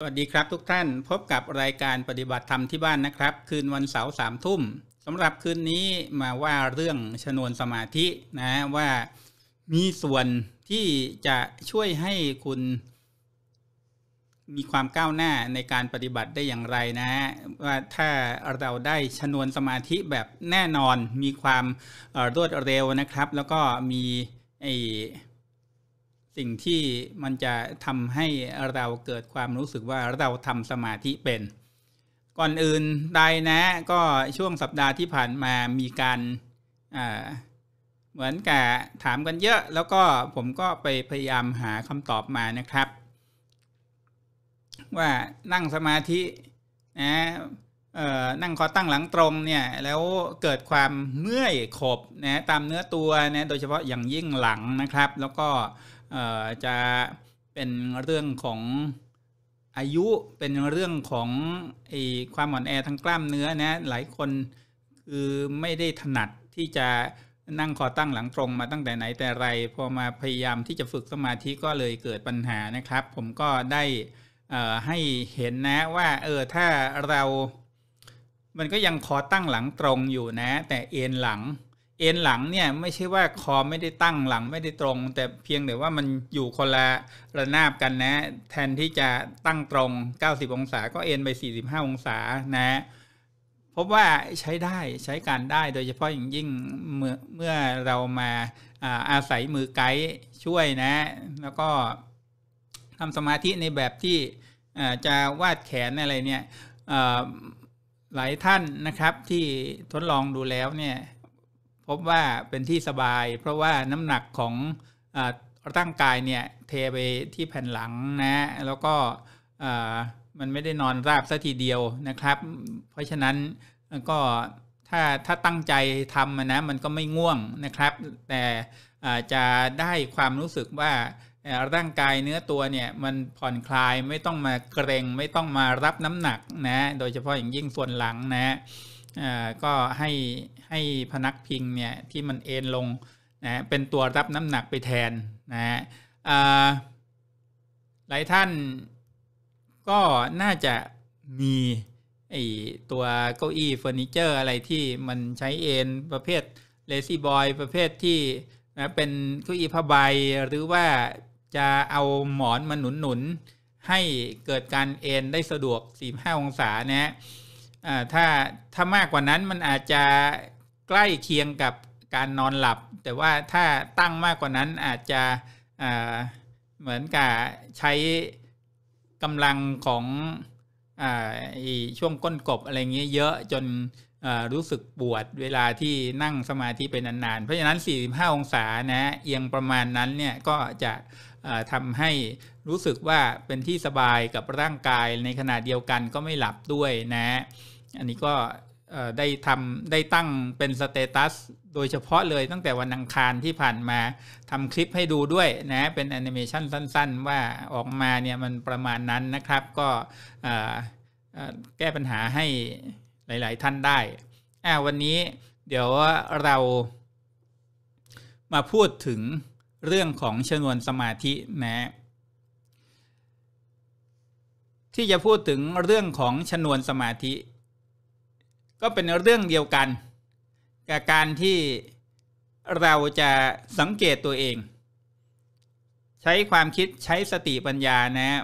สวัสดีครับทุกท่านพบกับรายการปฏิบัติธรรมที่บ้านนะครับ คืนวันเสาร์สามทุ่มสำหรับคืนนี้มาว่าเรื่องชนวนสมาธินะ ว่ามีส่วนที่จะช่วยให้คุณ มีความก้าวหน้าในการปฏิบัติได้อย่างไรนะ ว่าถ้าเราได้ชนวนสมาธิแบบแน่นอนมีความรวดเร็วนะครับ แล้วก็มีไอสิ่งที่มันจะทำให้เราเกิดความรู้สึกว่าเราทำสมาธิเป็น ก่อนอื่นใดนะก็ช่วงสัปดาห์ที่ผ่านมามีการเหมือนกับถามกันเยอะ แล้วก็ผมก็ไปพยายามหาคำตอบมานะครับ ว่านั่งสมาธินะนั่งคอตั้งหลังตรงเนี่ยแล้วเกิดความเมื่อยขบนะตามเนื้อตัวนะโดยเฉพาะอย่างยิ่งหลังนะครับ แล้วก็จะเป็นเรื่องของอายุ เป็นเรื่องของไอความอ่อนแอทางกล้ามเนื้อนะ หลายคนคือไม่ได้ถนัดที่จะนั่งคอตั้งหลังตรงมาตั้งแต่ไหนแต่ไร พอมาพยายามที่จะฝึกสมาธิก็เลยเกิดปัญหานะครับ ผมก็ได้ให้เห็นนะว่าเออถ้าเรา มันก็ยังคอตั้งหลังตรงอยู่นะ แต่เอ็นหลังเอ็นหลังเนี่ยไม่ใช่ว่าคอไม่ได้ตั้งหลังไม่ได้ตรง แต่เพียงแต่ว่ามันอยู่คนละระนาบกันนะ แทนที่จะตั้งตรง 90 องศา ก็เอ็นไป45องศานะ พบว่าใช้ได้ใช้การได้โดยเฉพาะอย่างยิ่งเมื่อเมื่อเรามาอาศัยมือไกด์ช่วยนะ แล้วก็ทำสมาธิในแบบที่จะวาดแขนอะไรเนี่ยหลายท่านนะครับที่ทดลองดูแล้วเนี่ยพบว่าเป็นที่สบาย เพราะว่าน้ำหนักของร่างกายเนี่ยเทไปที่แผ่นหลังนะแล้วก็มันไม่ได้นอนราบสัทีเดียวนะครับ เพราะฉะนั้นก็ถ้าถ้าตั้งใจทำนะมันก็ไม่ง่วงนะครับแต่จะได้ความรู้สึกว่าร่างกายเนื้อตัวเนี่ยมันผ่อนคลายไม่ต้องมาเกรงไม่ต้องมารับน้ำหนักนะโดยเฉพาะอย่างยิ่งส่วนหลังนะก็ให้ให้พนักพิงเนี่ยที่มันเอ็นลงนะเป็นตัวรับน้ำหนักไปแทนนะฮะหลายท่านก็น่าจะมีไอตัวเก้าอี้เฟอร์นิเจอร์อะไรที่มันใช้เอ็นประเภทเลซี่บอยประเภทที่นะเป็นเก้าอี้ผ้าใบหรือว่าจะเอาหมอนมาหนุนหนุนให้เกิดการเอ็นได้สะดวก 45องศานะฮะถ้าถ้ามากกว่านั้นมันอาจจะใกล้เคียงกับการนอนหลับ แต่ว่าถ้าตั้งมากกว่านั้นอาจจะเหมือนกับใช้กำลังของอช่วงก้นกบอะไรเงี้ยเยอะจนรู้สึกปวดเวลาที่นั่งสมาธิไปนนานๆ เพราะฉะนั้น 45 องศานะเอียงประมาณนั้นเนี่ยก็จะทำให้รู้สึกว่าเป็นที่สบายกับร่างกายในขณะเดียวกันก็ไม่หลับด้วยนะอันนี้ก็ได้ทำได้ตั้งเป็นสเตตัสโดยเฉพาะเลยตั้งแต่วันอังคารที่ผ่านมาทำคลิปให้ดูด้วยนะ เป็นแอนิเมชันสั้นๆ ว่าออกมาเนี่ยมันประมาณนั้นนะครับ ก็แก้ปัญหาให้หลายๆท่านได้อ่าวันนี้เดี๋ยวเรามาพูดถึงเรื่องของชนวนสมาธินะที่จะพูดถึงเรื่องของชนวนสมาธิก็เป็นเรื่องเดียวกัน กับการที่เราจะสังเกตตัวเอง ใช้ความคิดใช้สติปัญญานะ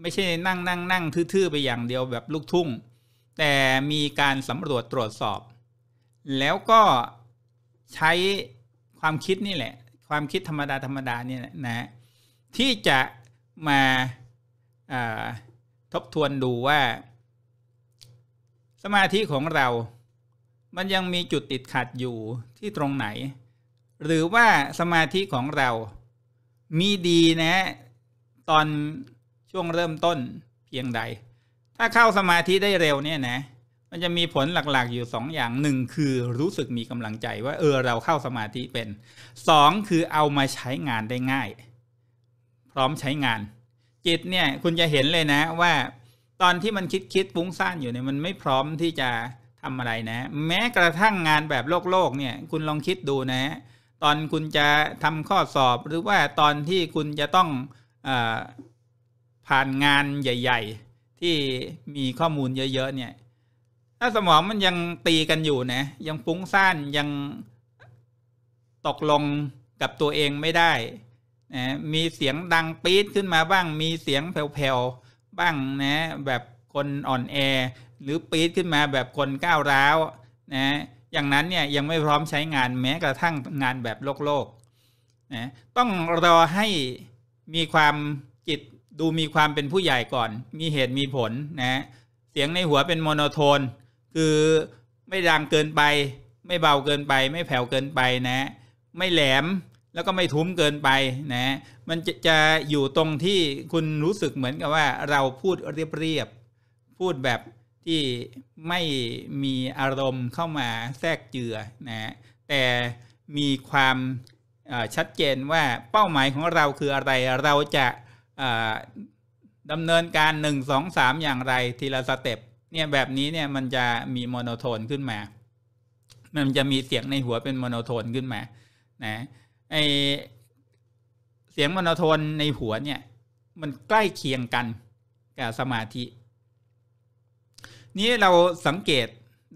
ไม่ใช่นั่งนั่งนั่งทื่อๆไปอย่างเดียวแบบลูกทุ่ง แต่มีการสำรวจตรวจสอบ แล้วก็ใช้ความคิดนี่แหละ ความคิดธรรมดาธรรมดาเนี่ยนะที่จะมาทบทวนดูว่าสมาธิของเรา มันยังมีจุดติดขัดอยู่ที่ตรงไหน หรือว่าสมาธิของเรามีดีนะ ตอนช่วงเริ่มต้นเพียงใด ถ้าเข้าสมาธิได้เร็วเนี่ยนะ มันจะมีผลหลักๆอยู่สองอย่างหนึ่งคือรู้สึกมีกำลังใจ ว่าเออเราเข้าสมาธิเป็นสองคือเอามาใช้งานได้ง่าย พร้อมใช้งาน จิตเนี่ยคุณจะเห็นเลยนะว่าตอนที่มันคิดคิดฟุ้งซ่านอยู่เนี่ยมันไม่พร้อมที่จะทำอะไรนะ แม้กระทั่งงานแบบโลกโลกเนี่ยคุณลองคิดดูนะตอนคุณจะทำข้อสอบหรือว่าตอนที่คุณจะต้องอผ่านงานใหญ่ๆ ที่มีข้อมูลเยอะๆเนี่ยถ้าสมองมันยังตีกันอยู่นะยังฟุ้งซ่านยังตกลงกับตัวเองไม่ได้นะมีเสียงดังปี๊ดขึ้นมาบ้างมีเสียงแผ่วๆบ้างนะแบบคนอ่อนแอหรือปี๊ดขึ้นมาแบบคนก้าวร้าวนะอย่างนั้นเนี่ยยังไม่พร้อมใช้งานแม้กระทั่งงานแบบโลกโลกนะต้องรอให้มีความจิตดูมีความเป็นผู้ใหญ่ก่อน มีเหตุมีผลนะเสียงในหัวเป็นโมโนโทน คือไม่ดังเกินไป ไม่เบาเกินไป ไม่แผ่วเกินไปนะ ไม่แหลมแล้วก็ไม่ทุ้มเกินไปนะ มันจะจะอยู่ตรงที่คุณรู้สึกเหมือนกับว่าเราพูดเรียบๆ พูดแบบที่ไม่มีอารมณ์เข้ามาแทรกเจือ นะ แต่มีความชัดเจนว่าเป้าหมายของเราคืออะไร เราจะดำเนินการ1 2 3อย่างไรทีละสเต็ป เนี่ยแบบนี้เนี่ยมันจะมีโมโนโทนขึ้นมา มันจะมีเสียงในหัวเป็นโมโนโทนขึ้นมา นะไอเสียงมโนโทนในหัวเนี่ยมันใกล้เคียงกันกับสมาธินี้เราสังเกต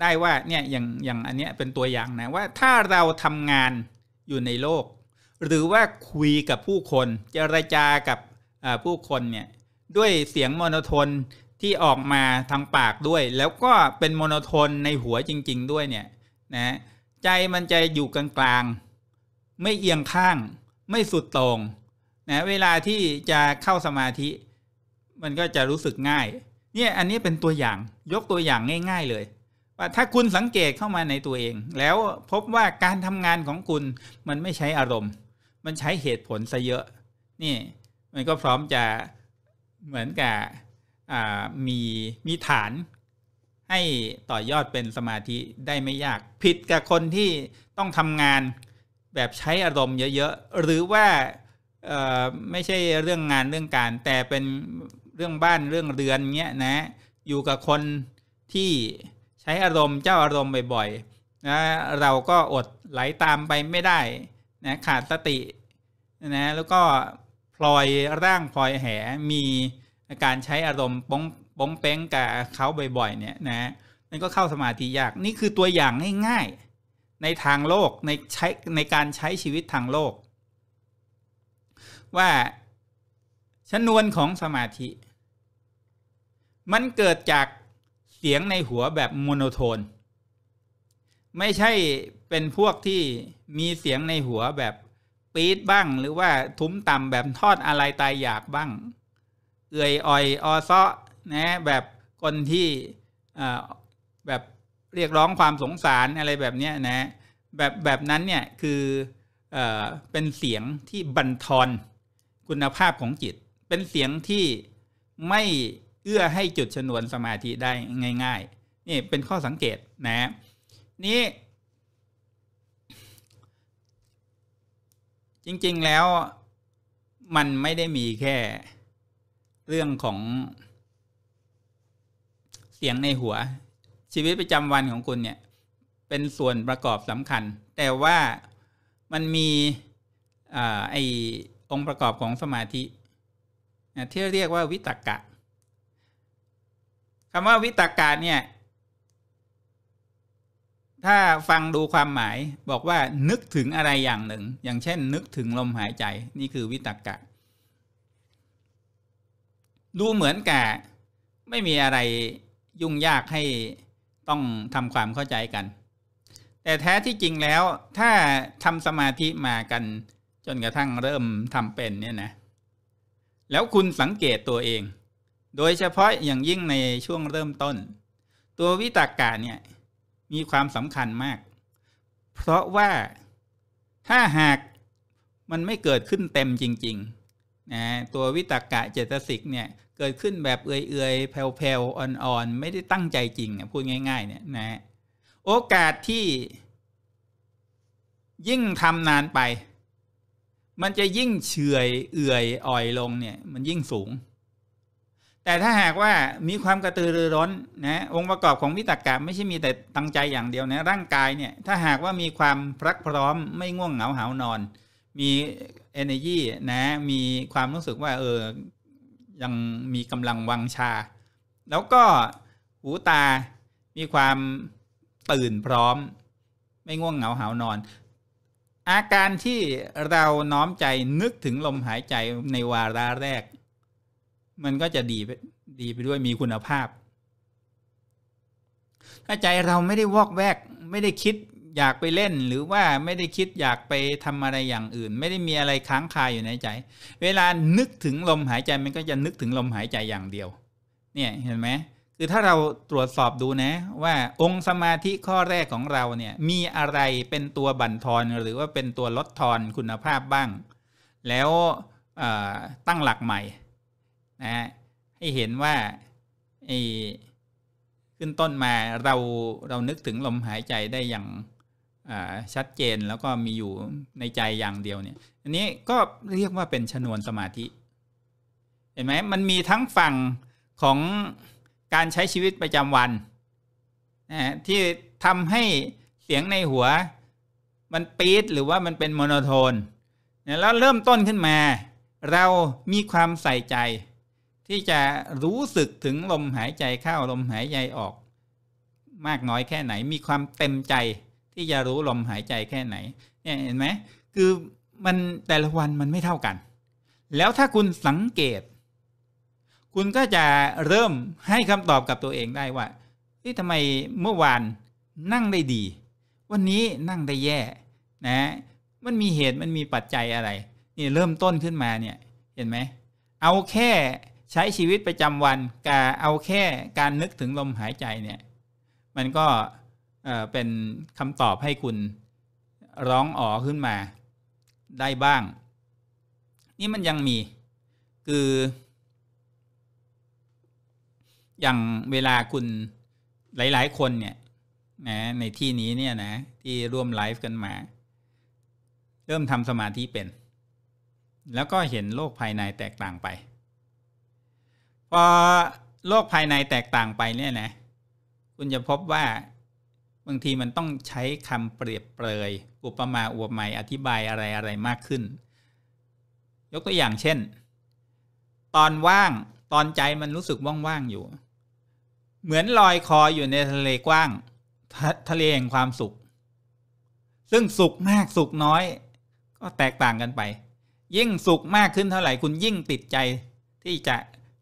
ได้ว่าเนี่ยอย่างอย่างอันเนี้ยเป็นตัวอย่างนะว่าถ้าเราทำงานอยู่ในโลก หรือว่าคุยกับผู้คนเจรจากับผู้คนเนี่ยด้วยเสียงโมโนโทนที่ออกมาทางปากด้วย แล้วก็เป็นโมโนโทนในหัวจริงๆ ด้วยเนี่ยนะใจมันจะอยู่กลางๆไม่เอียงข้าง ไม่สุดตรงนะ เวลาที่จะเข้าสมาธิ มันก็จะรู้สึกง่าย เนี่ยอันนี้เป็นตัวอย่างยกตัวอย่างง่ายๆเลยว่าถ้าคุณสังเกตเข้ามาในตัวเอง แล้วพบว่าการทำงานของคุณมันไม่ใช้อารมณ์ มันใช้เหตุผลซะเยอะนี่ มันก็พร้อมจะเหมือนกับมีมีฐานให้ต่อยอดเป็นสมาธิได้ไม่ยาก ผิดกับคนที่ต้องทำงานแบบใช้อารมณ์เยอะๆ หรือว่าไม่ใช่เรื่องงานเรื่องการ แต่เป็นเรื่องบ้านเรื่องเรือนเงี้ยนะอยู่กับคนที่ใช้อารมณ์เจ้าอารมณ์บ่อยๆนะเราก็อดไหลาตามไปไม่ได้นะขาดสตินะแล้วก็ พลอยร่างพลอยแหมี การใช้อารมณ์ป้งป้งเป้งกับเขาบ่อยๆเนี่ยนะนั่นก็เข้าสมาธิยากนี่คือตัวอย่างง่ายๆในทางโลกในใช้ในการใช้ชีวิตทางโลก ว่า ชนวนของสมาธิ มันเกิดจากเสียงในหัวแบบโมโนโทน ไม่ใช่เป็นพวกที่มีเสียงในหัวแบบปี๊ดบ้าง หรือว่าทุ้มต่ำแบบทอดอะไรตายอยากบ้าง เอื่อยอ่อยออซ้อนะแบบคนที่แบบเรียกร้องความสงสารอะไรแบบนี้นะ แบบแบบนั้นเนี่ยคือเออเป็นเสียงที่บันทอน คุณภาพของจิต เป็นเสียงที่ไม่เอื้อให้จุดชนวนสมาธิได้ง่ายๆ นี่เป็นข้อสังเกตนะนี่ จริงๆแล้วมันไม่ได้มีแค่เรื่องของเสียงในหัวชีวิตประจำวันของคุณเนี่ยเป็นส่วนประกอบสำคัญ แต่ว่ามันมีอไอองค์ประกอบของสมาธิที่เรียกว่าวิตกะคำว่าวิตกะเนี่ยถ้าฟังดูความหมายบอกว่านึกถึงอะไรอย่างหนึ่ง อย่างเช่น นึกถึงลมหายใจนี่คือวิตกะ ดูเหมือนกับไม่มีอะไรยุ่งยากให้ต้องทำความเข้าใจกัน แต่แท้ที่จริงแล้วถ้าทำสมาธิมากัน จนกระทั่งเริ่มทำเป็นเนี่ยนะ แล้วคุณสังเกตตัวเอง โดยเฉพาะอย่างยิ่งในช่วงเริ่มต้น ตัววิตากะเนี่ยมีความสำคัญมาก เพราะว่าถ้าหากมันไม่เกิดขึ้นเต็มจริงๆ นะตัววิตากะเจตสิกเนี่ยเกิดขึ้นแบบเอื่อยๆ แผ่วๆ อ่อนๆ ไม่ได้ตั้งใจจริง พูดง่าย ๆ เนี่ยนะ โอกาสที่ยิ่งทำนานไป มันจะยิ่งเฉยเอื่อยอ่อยลงเนี่ย มันยิ่งสูง แต่ถ้าหากว่ามีความกระตือรือร้นนะ องค์ประกอบของวิตกกะไม่ใช่มีแต่ตั้งใจอย่างเดียวนะร่างกายเนี่ย ถ้าหากว่ามีความพรักพร้อมไม่ง่วงเหงาหานอน มี energy นะ มีความรู้สึกว่า เออยังมีกำลังวังชา แล้วก็หูตามีความตื่นพร้อม ไม่ง่วงเหงาหานอน อาการที่เราน้อมใจนึกถึงลมหายใจในวาระแรก มันก็จะดีดีไปด้วยมีคุณภาพ ถ้าใจเราไม่ได้วอกแวกไม่ได้คิดอยากไปเล่นหรือว่าไม่ได้คิดอยากไปทำอะไรอย่างอื่น ไม่ได้มีอะไรค้างคาอยู่ในใจ เวลานึกถึงลมหายใจมันก็จะนึกถึงลมหายใจอย่างเดียว เนี่ยเห็นไหมคือถ้าเราตรวจสอบดูนะ ว่าองค์สมาธิข้อแรกของเราเนี่ยมีอะไรเป็นตัวบั่นทอน หรือว่าเป็นตัวลดทอนคุณภาพบ้าง แล้วตั้งหลักใหม่นะให้เห็นว่าอขึ้นต้นมาเราเรานึกถึงลมหายใจได้อย่างชัดเจนแล้วก็มีอยู่ในใจอย่างเดียวเนี่ยอันนี้ก็เรียกว่าเป็นชนวนสมาธิ เห็นไหมมันมีทั้งฝั่งของการใช้ชีวิตประจำวันนะที่ทำให้เสียงในหัว มันปี๊ดหรือว่ามันเป็นโมโนโทนนะแล้วเริ่มต้นขึ้นมา เรามีความใส่ใจ ที่จะรู้สึกถึงลมหายใจ เข้าลมหายใจออก มากน้อยแค่ไหนมีความเต็มใจที่จะรู้ลมหายใจแค่ไหนเนี่ยเห็นไหม คือมันแต่ละวันมันไม่เท่ากัน แล้วถ้าคุณสังเกต คุณก็จะเริ่มให้คำตอบกับตัวเองได้ว่าที่ทำไมเมื่อวานนั่งได้ดี วันนี้นั่งได้แย่ นะ มันมีเหตุมันมีปัจจัยอะไรนี่เริ่มต้นขึ้นมา เนี่ย เห็นไหม เอาแค่ใช้ชีวิตประจำวันกับเอาแค่การนึกถึงลมหายใจ เนี่ย มันก็เป็นคำตอบให้คุณร้องอ๋อขึ้นมาได้บ้าง นี่มันยังมีคือ อย่างเวลาคุณหลายๆคนเนี่ยนะในที่นี้เนี่ยนะ ที่ร่วมไลฟ์กันมา เริ่มทำสมาธิเป็น แล้วก็เห็นโลกภายในแตกต่างไป พอ โลกภายในแตกต่างไปเนี่ยนะ คุณจะพบว่าบางทีมันต้องใช้คำเปรียบเปรยอุปมาอุปไมยอธิบายอะไรอะไรมากขึ้น ยกตัวอย่างเช่น ตอนว่างตอนใจมันรู้สึกว่างๆอยู่ เหมือนลอยคออยู่ในทะเลกว้างททะเลแห่งความสุข ซึ่งสุขมากสุขน้อย ก็แตกต่างกันไป ยิ่งสุขมากขึ้นเท่าไหร่ คุณยิ่งติดใจที่จะ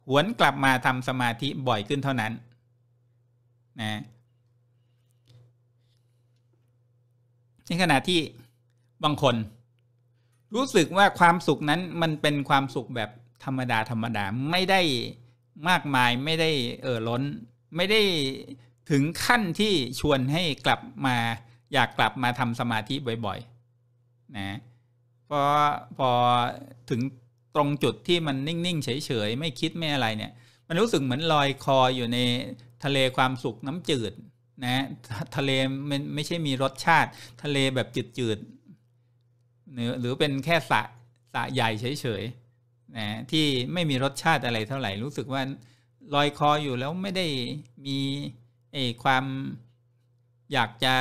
หวนกลับมาทำสมาธิบ่อยขึ้นเท่านั้น นะในขณะที่บางคน รู้สึกว่าความสุขนั้นมันเป็นความสุขแบบธรรมดาธรรมดา ไม่ได้มากมายไม่ได้เออล้น ไม่ได้ถึงขั้นที่ชวนให้กลับมาอยากกลับมาทำสมาธิบ่อยๆนะพอพอถึงตรงจุดที่มันนิ่งๆเฉยๆไม่คิดไม่อะไรเนี่ยมันรู้สึกเหมือนลอยคออยู่ในทะเลความสุขน้ำจืดนะทะเลมันไม่ใช่มีรสชาติ ทะเลแบบจืดๆหรือหรือเป็นแค่สะสะใหญ่เฉยๆนะที่ไม่มีรสชาติอะไรเท่าไหร่รู้สึกว่าลอยคออยู่แล้วไม่ได้มีไอความอยากจะ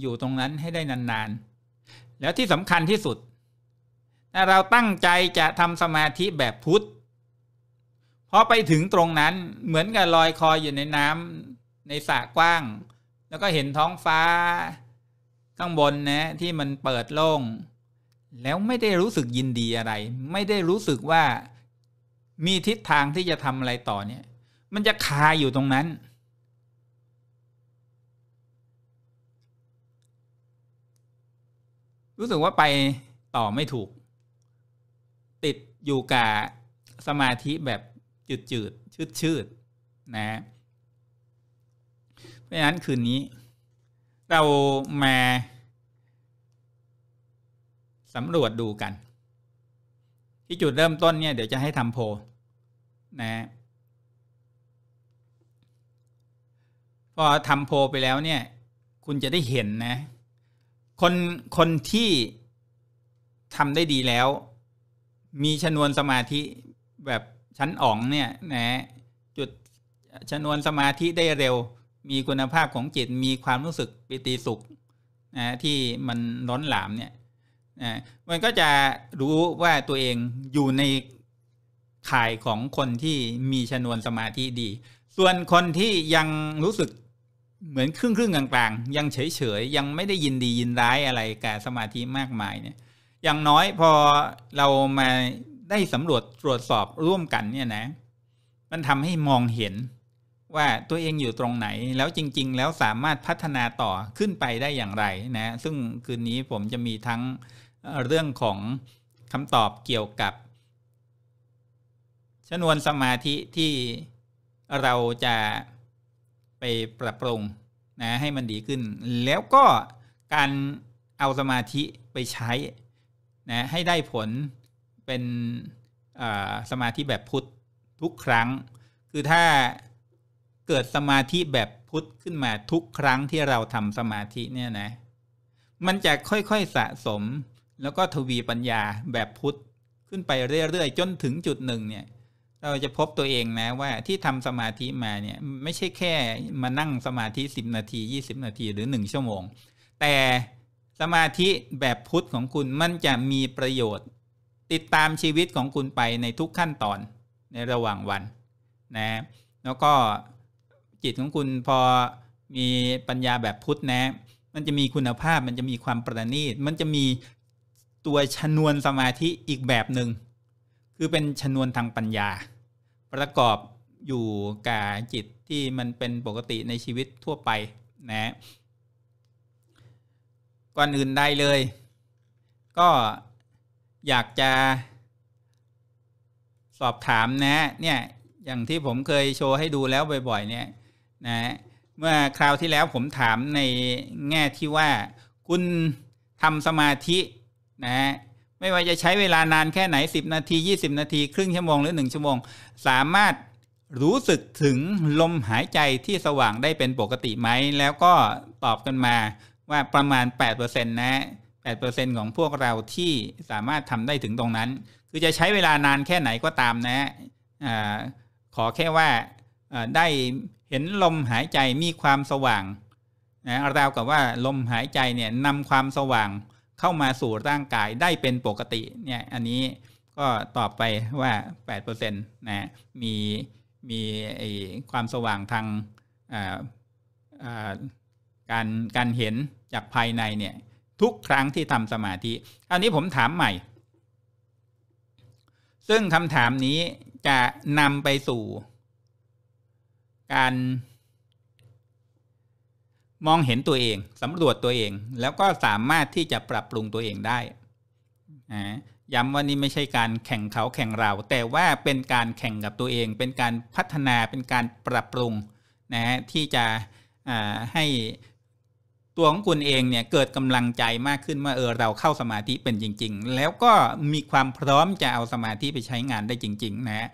อยู่ตรงนั้นให้ได้นานๆ แล้วที่สำคัญที่สุดเราตั้งใจจะทำสมาธิแบบพุทธพอไปถึงตรงนั้นเหมือนกับลอยคออยู่ในน้ำในสระกว้างแล้วก็เห็นท้องฟ้า ข้างบนนะที่มันเปิดโล่ง แล้วไม่ได้รู้สึกยินดีอะไร ไม่ได้รู้สึกว่า มีทิศทางที่จะทำอะไรต่อเนี่ย มันจะคาอยู่ตรงนั้น รู้สึกว่าไปต่อไม่ถูก ติดอยู่กับสมาธิแบบจืดๆ ชืดๆนะพราะฉะนั้นคืนนี้ เรามาสำรวจดูกัน ที่จุดเริ่มต้นเนี่ยเดี๋ยวจะให้ทำโพนะพอทำโพไปแล้วเนี่ย คุณจะได้เห็นนะ คนคนที่ทำได้ดีแล้ว มีชนวนสมาธิแบบชั้นอ๋องเนี่ย นะ จุดชนวนสมาธิได้เร็วมีคุณภาพของจิตมีความรู้สึกปิติสุขนะที่มันร้อนหลามเนี่ยนะมันก็จะรู้ว่าตัวเองอยู่ในข่ายของคนที่มีชนวนสมาธิดี ส่วนคนที่ยังรู้สึกเหมือนครึ่งครึ่งกลาง ๆ ยังเฉยเฉยยังไม่ได้ยินดียินร้ายอะไรกับสมาธิมากมายเนี่ยอย่างน้อยพอเรามาได้สำรวจตรวจสอบร่วมกันเนี่ยนะ มันทำให้มองเห็นว่าตัวเองอยู่ตรงไหนแล้วจริง ๆ แล้วสามารถพัฒนาต่อขึ้นไปได้อย่างไรนะซึ่งคืนนี้ผมจะมีทั้งเรื่องของคำตอบเกี่ยวกับ ชนวนสมาธิที่เราจะไปปรับปรุงนะให้มันดีขึ้น แล้วก็การเอาสมาธิไปใช้นะให้ได้ผลเป็นสมาธิแบบพุทธทุกครั้ง คือถ้าเกิดสมาธิแบบพุทธ ขึ้นมาทุกครั้งที่เราทำสมาธิเนี่ยนะ มันจะค่อย ๆสะสม แล้วก็ทวีปัญญาแบบพุทธ ขึ้นไปเรื่อย ๆ จนถึงจุดหนึ่งเนี่ย เราจะพบตัวเองนะว่าที่ทำสมาธิมาเนี่ยไม่ใช่แค่มานั่งสมาธิ 10 นาที 20 นาทีหรือ1ชั่วโมง แต่สมาธิแบบพุทธของคุณมันจะมีประโยชน์ติดตามชีวิตของคุณไปในทุกขั้นตอนในระหว่างวันนะ แล้วก็จิตของคุณพอมีปัญญาแบบพุทธนะ มันจะมีคุณภาพมันจะมีความประณีตมันจะมีตัวชนวนสมาธิอีกแบบหนึ่ง คือเป็นชนวนทางปัญญา ประกอบอยู่กับจิตที่มันเป็นปกติในชีวิตทั่วไปนะก่อนอื่นใดเลย ก็อยากจะสอบถามนะเนี่ยอย่างที่ผมเคยโชว์ให้ดูแล้วบ่อยๆเนี่ยนะเมื่อคราวที่แล้วผมถามในแง่ที่ว่า คุณทำสมาธินะไม่ว่าจะใช้เวลานานแค่ไหน 10 นาที 20 นาที ครึ่งชั่วโมงหรือ 1ชั่วโมงสามารถรู้สึกถึงลมหายใจที่สว่างได้เป็นปกติไหมแล้วก็ตอบกันมาว่าประมาณ 8%นะ 8%ของพวกเราที่สามารถทำได้ถึงตรงนั้น คือจะใช้เวลานานแค่ไหนก็ตามนะอขอแค่ว่าได้เห็นลมหายใจมีความสว่างนะราวกับว่าลมหายใจเนี่ยนำความสว่างเข้ามาสู่ร่างกายได้เป็นปกติเนี่ยอันนี้ก็ตอบไปว่า8%นะมีมีความสว่างทางการการเห็นจากภายในเนี่ยทุกครั้งที่ทำสมาธิ อันนี้ผมถามใหม่ ซึ่งคำถามนี้จะนำไปสู่การมองเห็นตัวเองสำรวจตัวเองแล้วก็สามารถที่จะปรับปรุงตัวเองได้ย้ำว่านี่ไม่ใช่การแข่งเขาแข่งเรา แต่ว่าเป็นการแข่งกับตัวเอง เป็นการพัฒนา เป็นการปรับปรุงนะฮะที่จะให้ ตัวของคุณเองเนี่ยเกิดกำลังใจมากขึ้นื่อเออเราเข้าสมาธิเป็นจริง ๆ แล้วก็มีความพร้อมจะเอาสมาธิไปใช้งานได้จริง ๆ นะฮะ